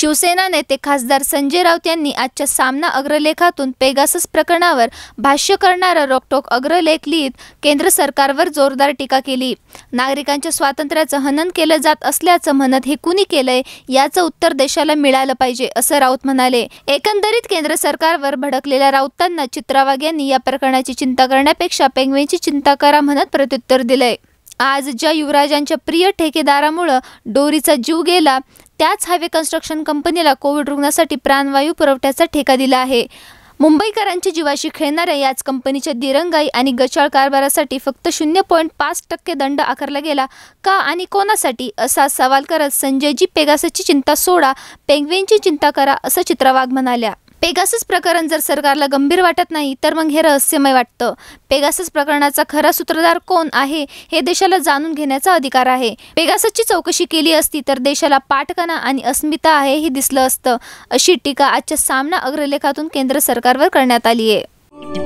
शिवसेना नेते खासदार संजय राऊत यांनी आजच्या सामना अग्रलेखातून पेगासस प्रकरणावर भाष्य करणारा रोकटोक अग्रलेख लिहित केंद्र सरकारवर जोरदार टीका केली नागरिकांच्या स्वातंत्र्याचं हनन केलं जात असल्याचं म्हणत हे कुणी केलंय याचं उत्तर देशाला मिळालं पाहिजे असं राऊत म्हणाले एकंदरीत केंद्र सरकारवर भडकलेल्या राऊतांना चित्रावाग यांनी या प्रकरणाची चिंता करण्यापेक्षा पेंगवेची चिंता करा म्हणत प्रत्युत्तर दिलंय आज ज्या युवराजांच्या प्रिय ठेकेदारामुळं डोरीचा जीव गेला त्याच हायवे कन्स्ट्रक्शन कंपनीला कोविड रुग्णासाठी प्राणवायू पुरवठ्याचा ठेका दिला आहे मुंबईकरांच्या जीवाशी खेळणाऱ्या याच कंपनीच्या दिरंगाई आणि गचाळ कारभारासाठी फक्त शून्य पॉईंट पाच टक्के दंड आकारला गेला का आणि कोणासाठी असा सवाल करत संजयजी पेगासची चिंता सोडा पेंगवेनची चिंता करा असं चित्रवाघ म्हणाल्या पेगासस प्रकरण जर सरकारला गंभीर वाटत नाही तर मग हे रहस्यमय वाटतं पेगासस प्रकरणाचा खरा सूत्रधार कोण आहे हे देशाला जाणून घेण्याचा अधिकार आहे पेगाससची चौकशी केली असती तर देशाला पाठकणा आणि अस्मिता आहे हे दिसलं असतं अशी टीका आजच्या सामना अग्रलेखातून केंद्र सरकारवर करण्यात आली आहे